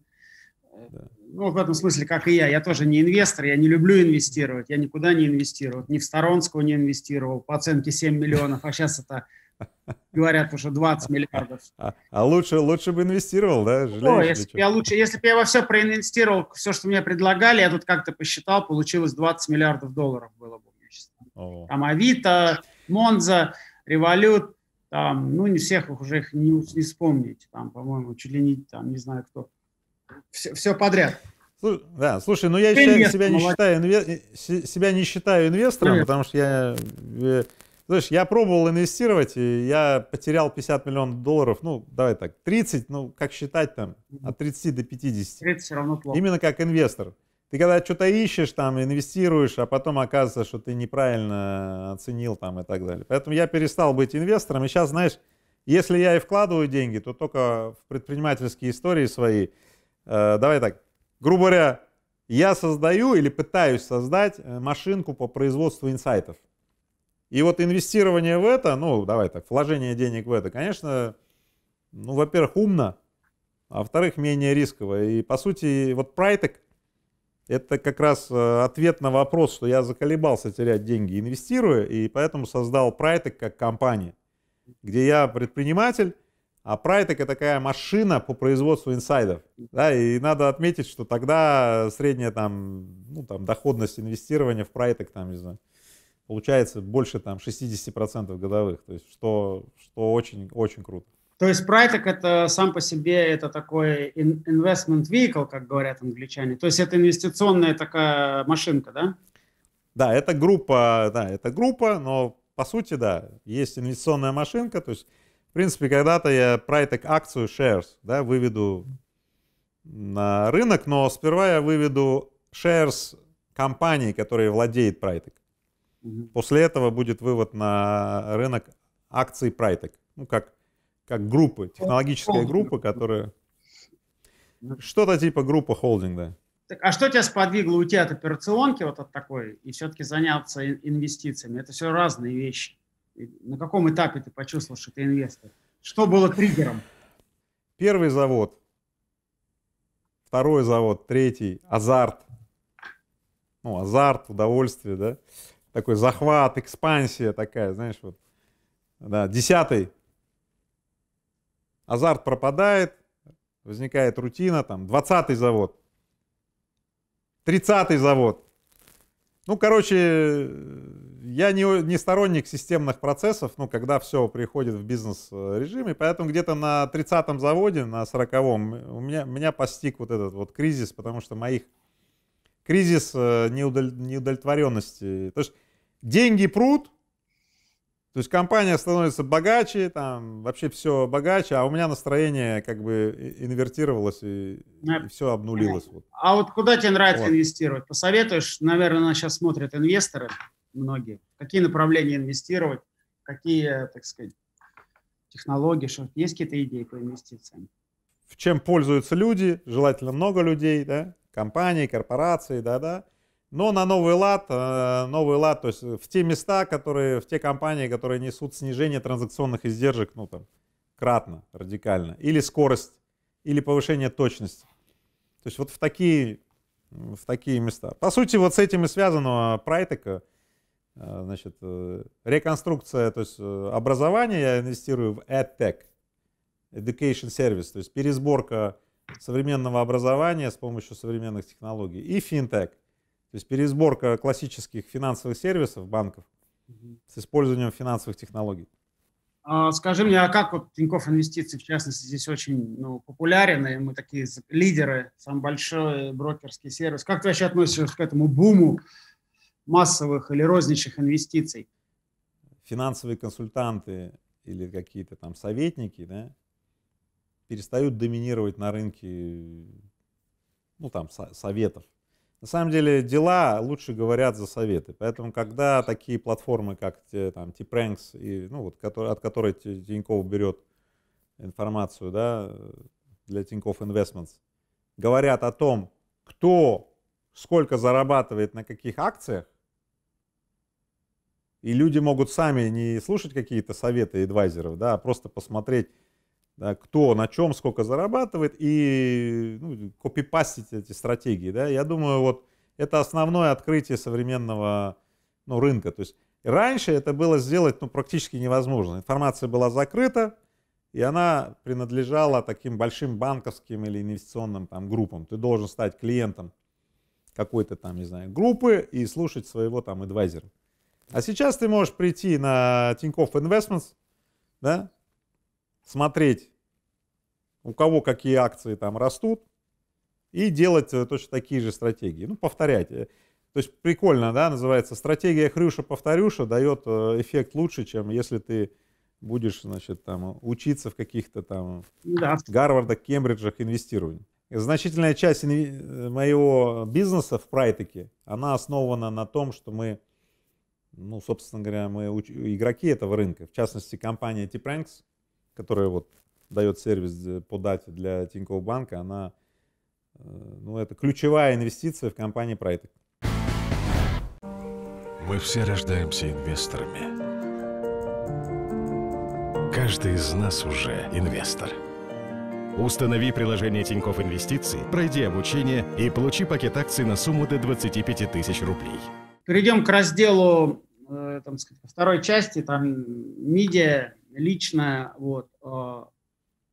э, да. Ну, в этом смысле, как и я. Я тоже не инвестор, я не люблю инвестировать, я никуда не инвестирую. Ни в Сторонского не инвестировал, по оценке 7 миллионов, а сейчас это Говорят, потому что 20 миллиардов. А, а лучше, лучше бы инвестировал, да? Жалеешь ну, если я лучше, если бы я во все проинвестировал, все, что мне предлагали, я тут как-то посчитал, получилось 20 миллиардов долларов было бы. О. Там Авито, Монза, Револют, там, ну, не всех уже их не, не вспомнить, там, по-моему, чуть ли не, там, не знаю кто. Все, все подряд. да, слушай, ну я Инвестор, себя, не считаю, инве, себя не считаю инвестором, Привет. потому что я э, Слышь, я пробовал инвестировать, и я потерял 50 миллионов долларов, ну, давай так, 30, ну, как считать там, от 30 до 50. 30 все равно плохо. Именно как инвестор. Ты когда что-то ищешь, там, инвестируешь, а потом оказывается, что ты неправильно оценил там и так далее. Поэтому я перестал быть инвестором, и сейчас, знаешь, если я и вкладываю деньги, то только в предпринимательские истории свои. Э, давай так, грубо говоря, я создаю или пытаюсь создать э, машинку по производству инсайтов. И вот инвестирование в это, ну, давай так, вложение денег в это, конечно, ну, во-первых, умно, а во-вторых, менее рисково. И, по сути, вот Прайтек — это как раз э, ответ на вопрос, что я заколебался терять деньги, инвестируя, и поэтому создал Прайтек как компанию, где я предприниматель, а Прайтек — это такая машина по производству инсайдов. Да, и надо отметить, что тогда средняя там, ну, там, доходность инвестирования в Прайтек, там, не знаю, получается больше там 60% годовых, то есть что, что очень, очень круто. То есть прайтек это сам по себе это такой investment vehicle, как говорят англичане. То есть это инвестиционная такая машинка, да? Да, это группа, да, это группа, но по сути, да, есть инвестиционная машинка. То есть, в принципе, когда-то я прайтек акцию shares, да, выведу на рынок, но сперва я выведу shares компании, которые владеет прайтек. Угу. После этого будет вывод на рынок акций Прайтек, ну, как, как группы, технологическая группа, которая... Что-то типа группа холдинга. Так, а что тебя сподвигло уйти от операционки вот от такой и все-таки заняться инвестициями? Это все разные вещи. И на каком этапе ты почувствовал, что ты инвестор? Что было триггером? Первый завод, второй завод, третий, азарт. Ну, азарт, удовольствие, да такой захват, экспансия такая, знаешь, вот. Да, десятый. Азарт пропадает, возникает рутина, там, двадцатый завод, тридцатый завод. Ну, короче, я не, не сторонник системных процессов, ну, когда все приходит в бизнес-режим, и поэтому где-то на 30-м заводе, на 40-м, у меня, меня постиг вот этот вот кризис, потому что моих кризис э, неудаль... неудовлетворенности. То есть деньги прут, то есть компания становится богаче, там вообще все богаче, а у меня настроение как бы инвертировалось и, и все обнулилось. Вот. А вот куда тебе нравится вот. инвестировать? Посоветуешь, наверное, нас сейчас смотрят инвесторы многие, какие направления инвестировать, какие, так сказать, технологии, что есть какие-то идеи по инвестициям? В чем пользуются люди, желательно много людей, да? компании, корпорации, да-да. Но на новый лад, э, новый лад, то есть в те места, которые, в те компании, которые несут снижение транзакционных издержек, ну там, кратно, радикально, или скорость, или повышение точности. То есть вот в такие, в такие места. По сути, вот с этим и связано прайтека, э, значит, э, реконструкция, то есть образование, я инвестирую в EdTech, Education Service, то есть пересборка современного образования с помощью современных технологий. И финтех, то есть пересборка классических финансовых сервисов банков с использованием финансовых технологий. А скажи мне, а как вот Тинькофф Инвестиции, в частности, здесь очень ну, популярен, и мы такие лидеры, сам большой брокерский сервис. Как ты вообще относишься к этому буму массовых или розничных инвестиций? Финансовые консультанты или какие-то там советники, да, перестают доминировать на рынке ну, там, советов. На самом деле дела лучше говорят за советы. Поэтому, когда такие платформы, как там, T-Pranks, и, ну, вот, от которой Тиньков берет информацию да, для Тиньков Investments, говорят о том, кто сколько зарабатывает на каких акциях, и люди могут сами не слушать какие-то советы адвайзеров, да, а просто посмотреть, да, кто на чем, сколько зарабатывает, и ну, копипастить эти стратегии. Да. Я думаю, вот это основное открытие современного ну, рынка. То есть раньше это было сделать ну, практически невозможно. Информация была закрыта, и она принадлежала таким большим банковским или инвестиционным там, группам. Ты должен стать клиентом какой-то там, не знаю, группы и слушать своего там адвайзера. А сейчас ты можешь прийти на Тинькофф Investments, да, смотреть у кого какие акции там растут, и делать э, точно такие же стратегии. Ну, повторять. Э. То есть прикольно, да, называется стратегия хрюша-повторюша дает э, эффект лучше, чем если ты будешь, значит, там учиться в каких-то там да. Гарвардах, Кембриджах инвестировании. Значительная часть моего бизнеса в прайтике, она основана на том, что мы, ну, собственно говоря, мы игроки этого рынка, в частности, компания Tipranks, которая вот дает сервис э, по дате для Тинькофф банка, она, э, ну, это ключевая инвестиция в компании Private. Мы все рождаемся инвесторами. Каждый из нас уже инвестор. Установи приложение Тинькофф Инвестиций, пройди обучение и получи пакет акций на сумму до 25 тысяч рублей. Перейдем к разделу э, там, второй части, там, медиа, личное, вот, а,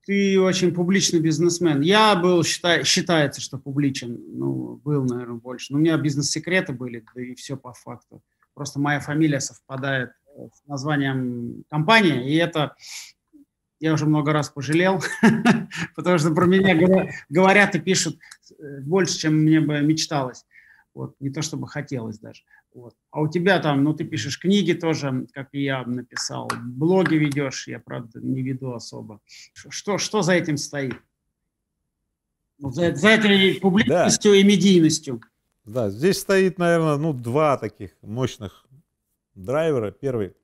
ты очень публичный бизнесмен. Я был, считай, считается, что публичен. Ну, был, наверное, больше. Но у меня бизнес-секреты были, да и все по факту. Просто моя фамилия совпадает э, с названием компании, и это я уже много раз пожалел, потому что про меня говорят и пишут э, больше, чем мне бы мечталось. Вот, не то чтобы хотелось даже. Вот. А у тебя там, ну, ты пишешь книги тоже, как и я написал, блоги ведешь, я, правда, не веду особо. Что, что за этим стоит? За, за этой публичностью да. и медийностью. Да, здесь стоит, наверное, ну, два таких мощных драйвера. Первый.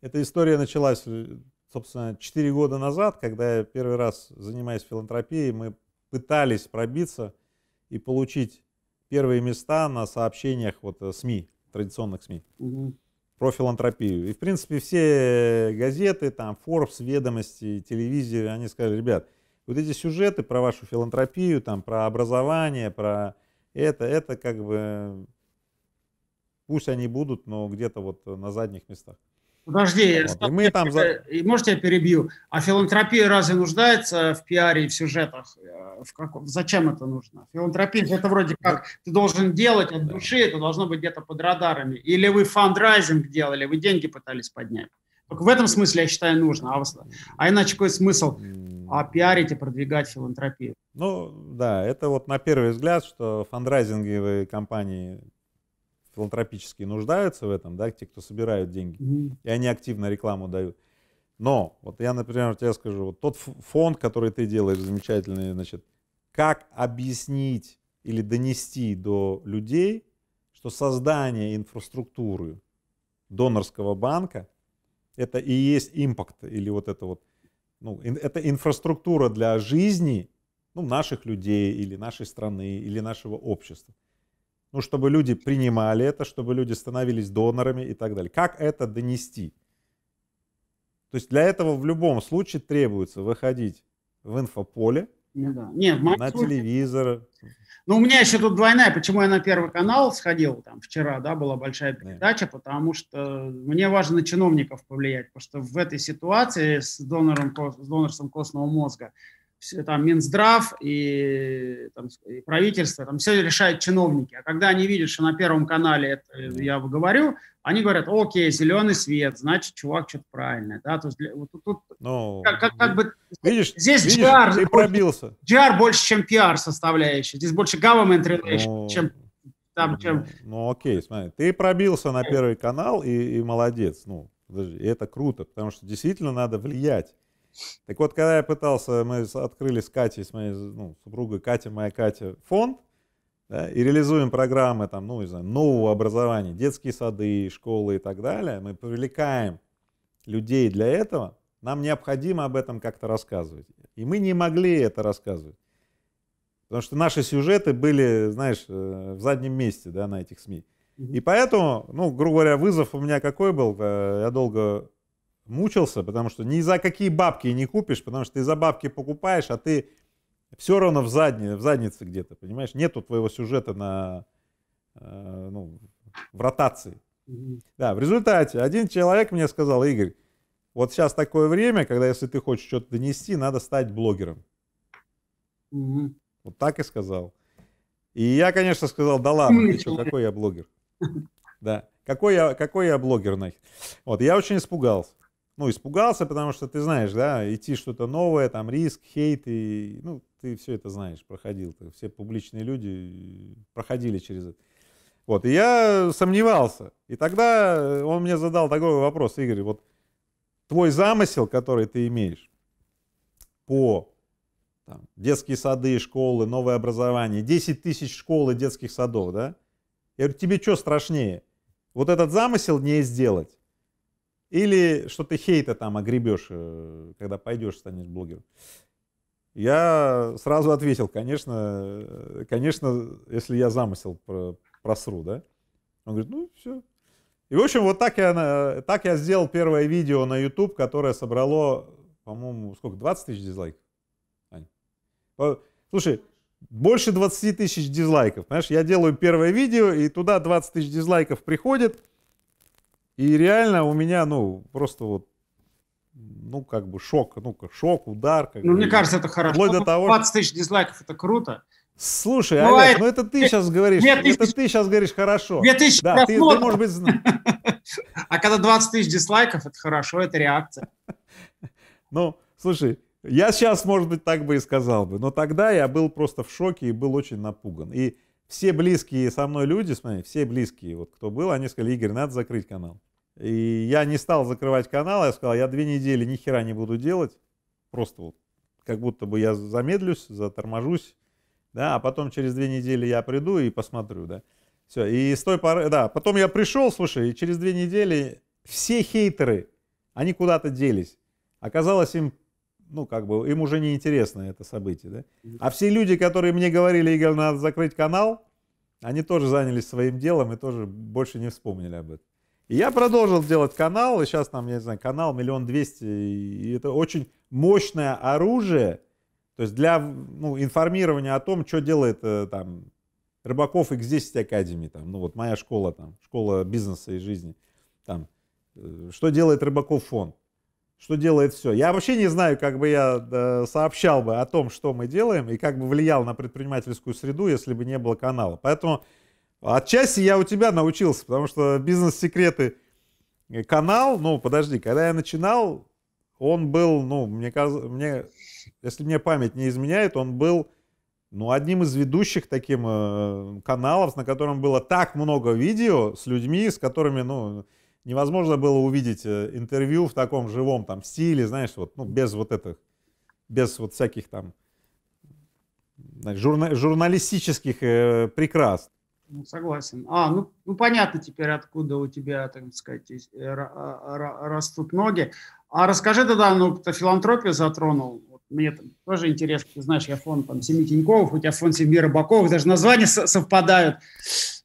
Эта история началась, э, собственно, 4 года назад, когда я первый раз занимаясь филантропией, мы пытались пробиться и получить первые места на сообщениях вот э, СМИ, традиционных СМИ. Угу. Про филантропию. И, в принципе, все газеты, там, Forbes, Ведомости, телевизоры, они сказали, ребят, вот эти сюжеты про вашу филантропию, там, про образование, про это, это как бы пусть они будут, но где-то вот на задних местах. Подожди, вот. и мы там за... можете я перебью? А филантропия разве нуждается в пиаре и в сюжетах? Э, в каком... Зачем это нужно? Филантропия это вроде как ты должен делать от души, это должно быть где-то под радарами. Или вы фандрайзинг делали, вы деньги пытались поднять. Только в этом смысле я считаю нужно. А, а иначе какой смысл а пиарить и продвигать филантропию? Ну да, это вот на первый взгляд, что фандрайзинговые компании филантропические нуждаются в этом, да, те, кто собирают деньги, mm-hmm. и они активно рекламу дают. Но, вот я, например, тебе скажу, вот тот фонд, который ты делаешь замечательный, значит, как объяснить или донести до людей, что создание инфраструктуры донорского банка это и есть импакт или вот это вот ну это инфраструктура для жизни ну, наших людей или нашей страны или нашего общества ну, чтобы люди принимали это, чтобы люди становились донорами и так далее. Как это донести? То есть для этого в любом случае требуется выходить в инфополе, ну да. Нет, на случае... телевизор. Ну, у меня еще тут двойная, почему я на Первый канал сходил, там вчера, да, была большая передача, Нет. потому что мне важно на чиновников повлиять, потому что в этой ситуации с, донором, с донорством костного мозга там Минздрав и, там, и правительство, там все решают чиновники. А когда они видят, что на Первом канале это э, я говорю, они говорят, окей, зеленый свет, значит, чувак что-то правильное. Да? То есть, для, вот, тут, ну, как, как, как бы, видишь, здесь видишь, GR, ты пробился. GR больше, чем PR составляющая. Здесь больше government ну, relation, ну, чем там, чем... Ну, ну, окей, смотри, ты пробился на Первый канал и, и молодец. Ну, подожди, это круто, потому что действительно надо влиять. Так вот, когда я пытался, мы открыли с Катей, с моей ну, супругой Катя, моя Катя, фонд, да, и реализуем программы там, ну, не знаю, нового образования, детские сады, школы и так далее, мы привлекаем людей для этого, нам необходимо об этом как-то рассказывать. И мы не могли это рассказывать. Потому что наши сюжеты были, знаешь, э, в заднем месте да, на этих СМИ. И поэтому, ну, грубо говоря, вызов у меня какой был? Э, я долго мучился, потому что ни за какие бабки не купишь, потому что ты за бабки покупаешь, а ты все равно в, задне, в заднице где-то, понимаешь? Нету твоего сюжета на, э, ну, в ротации. Да, в результате один человек мне сказал, Игорь, вот сейчас такое время, когда если ты хочешь что-то донести, надо стать блогером. mm Вот так и сказал. И я, конечно, сказал, да ладно, ты что, какой я блогер? Да, какой я, какой я блогер нахер? Вот, я очень испугался ну, испугался, потому что ты знаешь, да, идти что-то новое, там риск, хейт, и, ну, ты все это знаешь, проходил, ты, все публичные люди э, проходили через это. Вот, и я сомневался. И тогда э, он мне задал такой вопрос, Игорь, вот твой замысел, который ты имеешь по там, детские сады, школы, новое образование, 10 тысяч школ и детских садов, да? Я говорю, тебе что страшнее? Вот этот замысел не сделать или что ты хейта там огребешь, э, когда пойдешь, станешь блогером? Я сразу ответил, конечно, э, конечно, если я замысел про, просру, да? Он говорит, ну все. И, в общем, вот так я, так я сделал первое видео на YouTube, которое собрало, по-моему, сколько, 20 тысяч дизлайков? Ань. Слушай, больше 20 тысяч дизлайков. знаешь, я делаю первое видео, и туда 20 тысяч дизлайков приходит. И реально у меня, ну, просто вот ну, как бы шок, ну, как шок, удар. Как ну, бы. мне кажется, это хорошо. Вплоть до ну, того, 20 тысяч дизлайков, это круто. Слушай, ну, Олег, а ну это ты сейчас говоришь, тысяч... это ты сейчас говоришь хорошо. 2000 да, ты, ты, может быть, знаешь. А когда 20 тысяч дизлайков, это хорошо, это реакция. Ну, слушай, я сейчас, может быть, так бы и сказал бы, но тогда я был просто в шоке и был очень напуган. И все близкие со мной люди, смотри, все близкие, вот кто был, они сказали, Игорь, надо закрыть канал. И я не стал закрывать канал, я сказал, я две недели ни хера не буду делать, просто вот как будто бы я замедлюсь, заторможусь, да, а потом через две недели я приду и посмотрю, да. Все, и с той поры, да, потом я пришел, слушай, и через две недели все хейтеры, они куда-то делись. Оказалось, им, ну, как бы, им уже не интересно это событие, да. А все люди, которые мне говорили, Игорь, надо закрыть канал, они тоже занялись своим делом и тоже больше не вспомнили об этом я продолжил делать канал, и сейчас там, я не знаю, канал миллион двести, и это очень мощное оружие, то есть для ну, информирования о том, что делает э, там Рыбаков X10 Академии, там, ну вот моя школа, там, школа бизнеса и жизни, там, э, что делает Рыбаков фонд, что делает все. Я вообще не знаю, как бы я э, сообщал бы о том, что мы делаем, и как бы влиял на предпринимательскую среду, если бы не было канала. Поэтому Отчасти я у тебя научился, потому что бизнес-секреты э, канал, ну, подожди, когда я начинал, он был, ну, мне кажется, мне, если мне память не изменяет, он был, ну, одним из ведущих таким э, каналов, на котором было так много видео с людьми, с которыми, ну, невозможно было увидеть э, интервью в таком живом там стиле, знаешь, вот, ну, без вот этих, без вот всяких там журналистических э, прикрас. Ну, согласен. А, ну, ну понятно теперь, откуда у тебя, так сказать, э, а, а, растут ноги. А расскажи тогда, ну, ты филантропию затронул. Вот мне там тоже интересно, ты знаешь, я фонд там Семи Тиньковых, у тебя фонд Семи Рыбаковых, даже названия совпадают.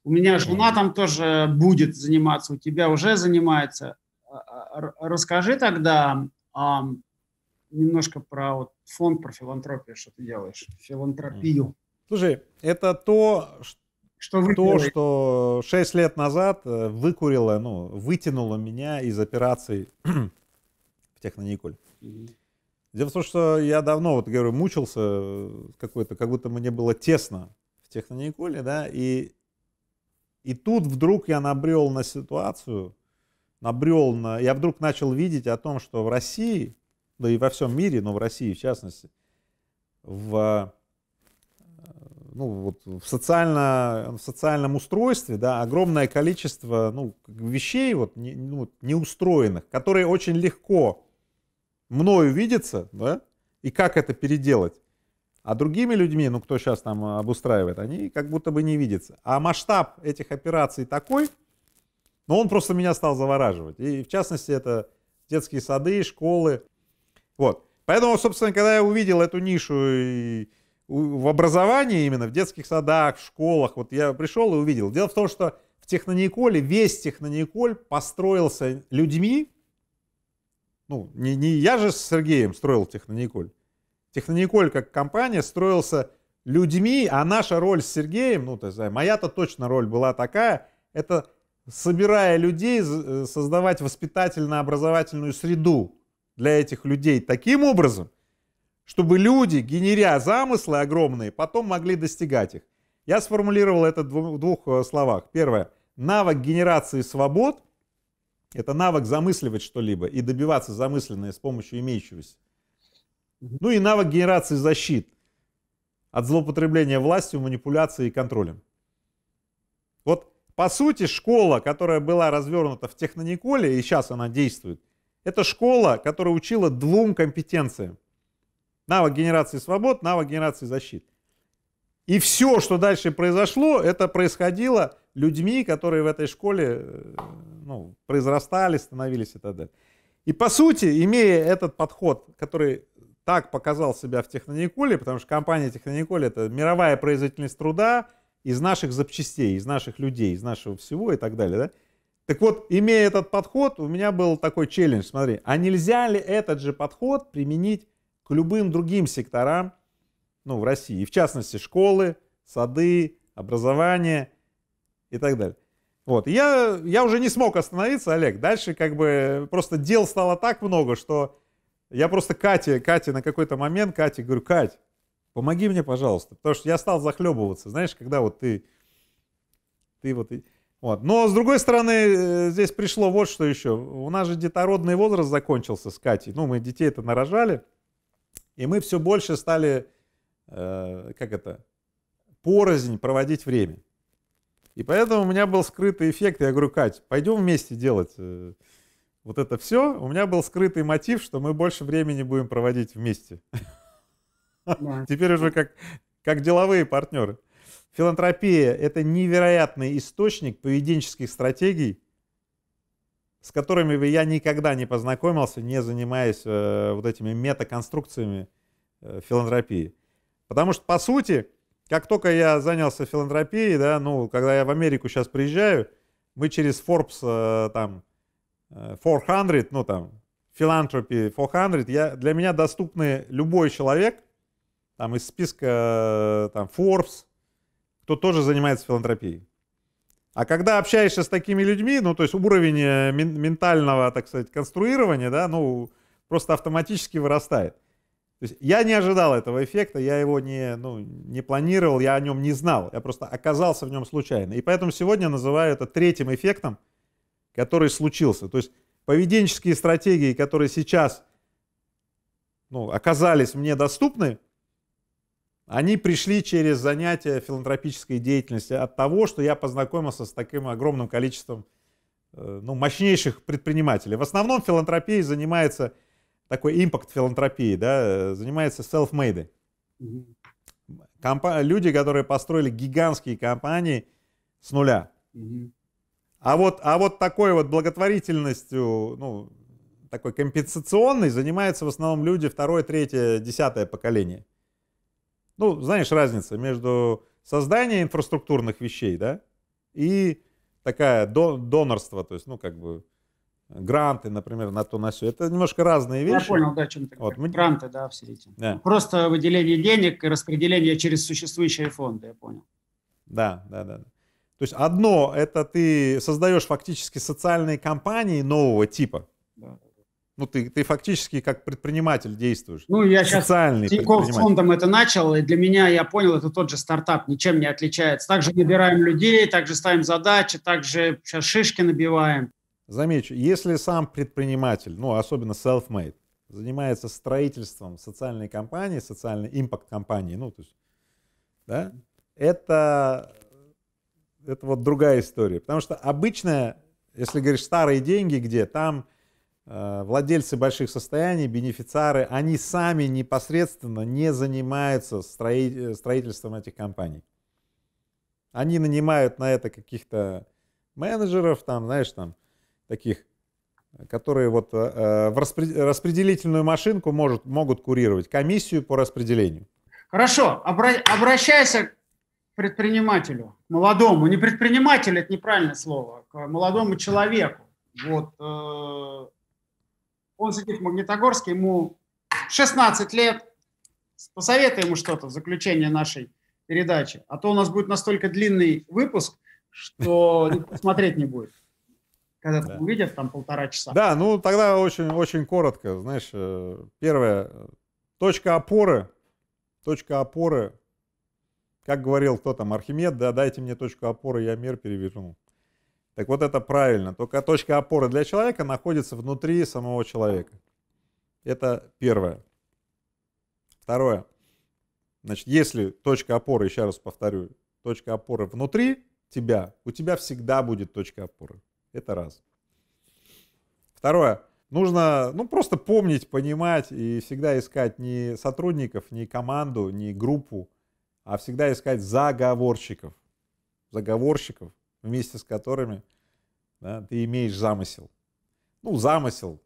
У меня жена там тоже будет заниматься, у тебя уже занимается. А, расскажи тогда а, немножко про вот, фонд, про филантропию, что ты делаешь, филантропию. Слушай, это то, что что вы то, что 6 лет назад э, выкурило, ну, вытянуло меня из операций в Технониколь. Mm-hmm. Дело в том, что я давно, вот говорю, мучился э, какой-то, как будто мне было тесно в Технониколе, да, и, и тут вдруг я набрел на ситуацию, набрел на... Я вдруг начал видеть о том, что в России, да и во всем мире, но в России в частности, в ну, вот в, социально, в социальном устройстве да, огромное количество ну, вещей вот, не, ну, неустроенных, которые очень легко мною видятся, да, и как это переделать. А другими людьми, ну кто сейчас там а, обустраивает, они как будто бы не видятся. А масштаб этих операций такой, но он просто меня стал завораживать. И в частности это детские сады, школы. Вот. Поэтому, собственно, когда я увидел эту нишу и в образовании именно, в детских садах, в школах, вот я пришел и увидел. Дело в том, что в Технониколе, весь Технониколь построился людьми, ну, не, не я же с Сергеем строил Технониколь. Технониколь как компания строился людьми, а наша роль с Сергеем, ну, то есть, моя-то точно роль была такая, это собирая людей, э, создавать воспитательно-образовательную среду для этих людей таким образом, чтобы люди, генеря замыслы огромные, потом могли достигать их. Я сформулировал это в двух э, словах. Первое. Навык генерации свобод – это навык замысливать что-либо и добиваться замысленное с помощью имеющегося. Ну и навык генерации защит от злоупотребления властью, манипуляции и контролем. Вот по сути школа, которая была развернута в Технониколе, и сейчас она действует, это школа, которая учила двум компетенциям. Навык генерации свобод, навык генерации защиты. И все, что дальше произошло, это происходило людьми, которые в этой школе э, ну, произрастали, становились и так далее. И по сути, имея этот подход, который так показал себя в Технониколе, потому что компания Технониколе это мировая производительность труда из наших запчастей, из наших людей, из нашего всего и так далее, да? Так вот, имея этот подход, у меня был такой челлендж, смотри, а нельзя ли этот же подход применить к любым другим секторам ну, в России, в частности школы, сады, образование и так далее. Вот, я, я уже не смог остановиться, Олег. Дальше как бы просто дел стало так много, что я просто Кате, Кате на какой-то момент, Кате говорю, Кать, помоги мне, пожалуйста, потому что я стал захлебываться, знаешь, когда вот ты, ты вот, вот. Но с другой стороны, э, здесь пришло вот что еще. У нас же детородный возраст закончился с Катей. Ну, мы детей это нарожали. И мы все больше стали, э, как это, порознь проводить время. И поэтому у меня был скрытый эффект. Я говорю, Кать, пойдем вместе делать э, вот это все. У меня был скрытый мотив, что мы больше времени будем проводить вместе. Да. Теперь уже как, как деловые партнеры. Филантропия – это невероятный источник поведенческих стратегий, с которыми бы я никогда не познакомился, не занимаясь э, вот этими метаконструкциями э, филантропии. Потому что, по сути, как только я занялся филантропией, да, ну, когда я в Америку сейчас приезжаю, мы через Forbes э, там 400, э, ну там, Philanthropy 400, я, для меня доступны любой человек, там из списка э, там, Forbes, кто тоже занимается филантропией. А когда общаешься с такими людьми, ну, то есть уровень э, ментального, так сказать, конструирования, да, ну, просто автоматически вырастает. То есть я не ожидал этого эффекта, я его не, ну, не планировал, я о нем не знал, я просто оказался в нем случайно. И поэтому сегодня называю это третьим эффектом, который случился. То есть поведенческие стратегии, которые сейчас ну, оказались мне доступны, они пришли через занятия филантропической деятельности от того, что я познакомился с таким огромным количеством э, ну, мощнейших предпринимателей. В основном филантропией занимается такой импакт филантропии, да, э, занимается self-made. Компа- люди, которые построили гигантские компании с нуля. А вот, а вот такой вот благотворительностью, ну, такой компенсационной занимаются в основном люди второе, третье, десятое поколение. Ну, знаешь, разница между созданием инфраструктурных вещей, да, и такая донорство, то есть, ну, как бы, гранты, например, на то, на все. Это немножко разные вещи. Я понял, да, о чем ты вот, мы... Гранты, да, все эти. Да. Просто выделение денег и распределение через существующие фонды, я понял. Да, да, да. То есть одно – это ты создаешь фактически социальные компании нового типа – ну, ты, ты фактически как предприниматель действуешь. Ну, я Социальный сейчас Тинькофф фондом это начал, и для меня, я понял, это тот же стартап, ничем не отличается. Также набираем людей, также ставим задачи, также сейчас шишки набиваем. Замечу, если сам предприниматель, ну, особенно self-made, занимается строительством социальной компании, социальной импакт компании, ну, то есть, да, это, это вот другая история. Потому что обычная, если говоришь старые деньги, где там Э, владельцы больших состояний, бенефициары, они сами непосредственно не занимаются э, строительством этих компаний. Они нанимают на это каких-то менеджеров, там, знаешь, там, таких, которые вот э, в распределительную машинку может, могут курировать, комиссию по распределению. Хорошо, обра- обращайся к предпринимателю, к молодому. Не предприниматель, это неправильное слово, к молодому человеку. Вот, э, он сидит в Магнитогорске, ему 16 лет. Посоветуй ему что-то в заключение нашей передачи. А то у нас будет настолько длинный выпуск, что смотреть не будет. Когда да. увидят там полтора часа. Да, ну тогда очень, очень коротко. Знаешь, э, первое, точка опоры, точка опоры, как говорил кто там, Архимед, да, дайте мне точку опоры, я мир переверну. Так вот это правильно. Только точка опоры для человека находится внутри самого человека. Это первое. Второе. Значит, если точка опоры, еще раз повторю, точка опоры внутри тебя, у тебя всегда будет точка опоры. Это раз. Второе. Нужно ну, просто помнить, понимать и всегда искать не сотрудников, не команду, не группу, а всегда искать заговорщиков. Заговорщиков – вместе с которыми да, ты имеешь замысел. Ну, замысел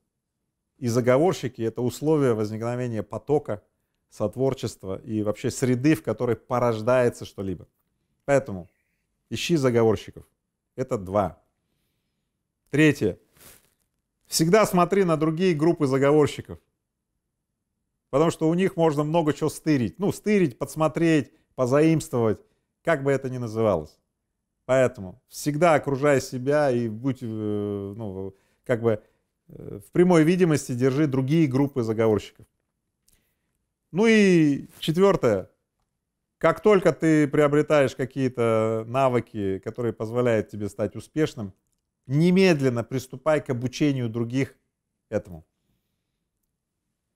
и заговорщики — это условия возникновения потока, сотворчества и вообще среды, в которой порождается что-либо. Поэтому ищи заговорщиков. Это два. Третье. Всегда смотри на другие группы заговорщиков. Потому что у них можно много чего стырить. Ну, стырить, подсмотреть, позаимствовать, как бы это ни называлось. Поэтому всегда окружай себя и будь, э, ну, как бы э, в прямой видимости держи другие группы заговорщиков. Ну и четвертое. Как только ты приобретаешь какие-то навыки, которые позволяют тебе стать успешным, немедленно приступай к обучению других этому.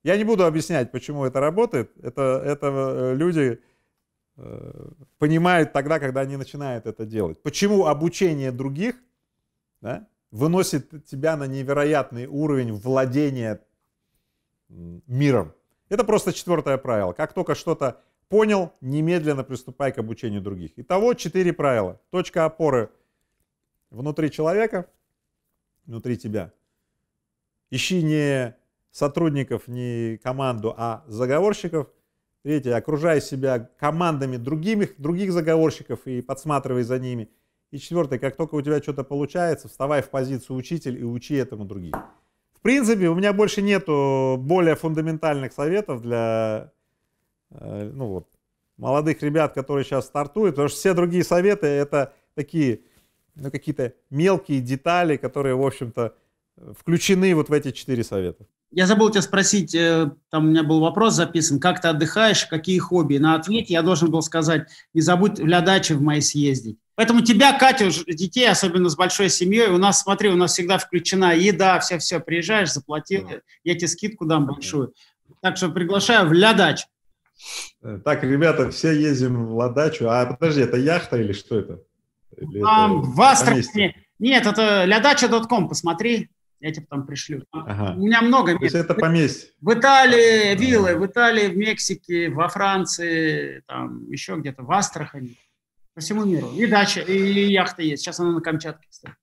Я не буду объяснять, почему это работает. Это, это э, люди, Э, понимают тогда, когда они начинают это делать. Почему обучение других да, выносит тебя на невероятный уровень владения миром. Это просто четвертое правило. Как только что-то понял, немедленно приступай к обучению других. Итого четыре правила. Точка опоры внутри человека, внутри тебя. Ищи не сотрудников, не команду, а заговорщиков – Видите, окружай себя командами других, других заговорщиков и подсматривай за ними. И четвертое, как только у тебя что-то получается, вставай в позицию учитель и учи этому других. В принципе, у меня больше нету более фундаментальных советов для э, ну вот, молодых ребят, которые сейчас стартуют, потому что все другие советы это такие, ну, какие-то мелкие детали, которые, в общем-то, э, включены вот в эти четыре совета. Я забыл тебя спросить, э, там у меня был вопрос записан, как ты отдыхаешь, какие хобби? На ответ я должен был сказать, не забудь для дачи в мае съездить. Поэтому тебя, Катя, детей, особенно с большой семьей, у нас, смотри, у нас всегда включена еда, все-все, приезжаешь, заплатил, да. я тебе скидку дам большую. Так что приглашаю в Лядач. Э, так, ребята, все ездим в Ладачу. А подожди, это яхта или что это? Или там это в Астрахани. Нет, это лядача.ком, посмотри я тебе там пришлю. Ага. У меня много мест. То есть это поместье? В Италии виллы, в Италии, в Мексике, во Франции, там еще где-то, в Астрахани. По всему миру. И дача, и яхта есть. Сейчас она на Камчатке, кстати.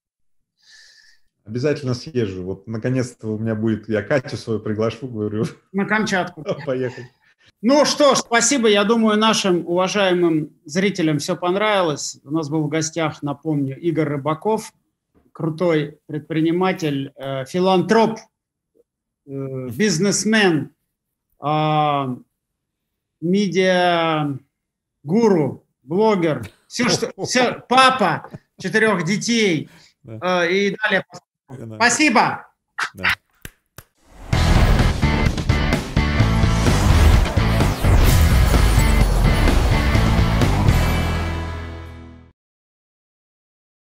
Обязательно съезжу. Вот наконец-то у меня будет, я Катю свою приглашу, говорю. На Камчатку. Поехали. Ну что ж, спасибо. Я думаю, нашим уважаемым зрителям все понравилось. У нас был в гостях, напомню, Игорь Рыбаков, крутой предприниматель, э, филантроп, э, бизнесмен, а, медиа-гуру, блогер, все, что, все, папа четырех детей э, и далее. Спасибо! Да.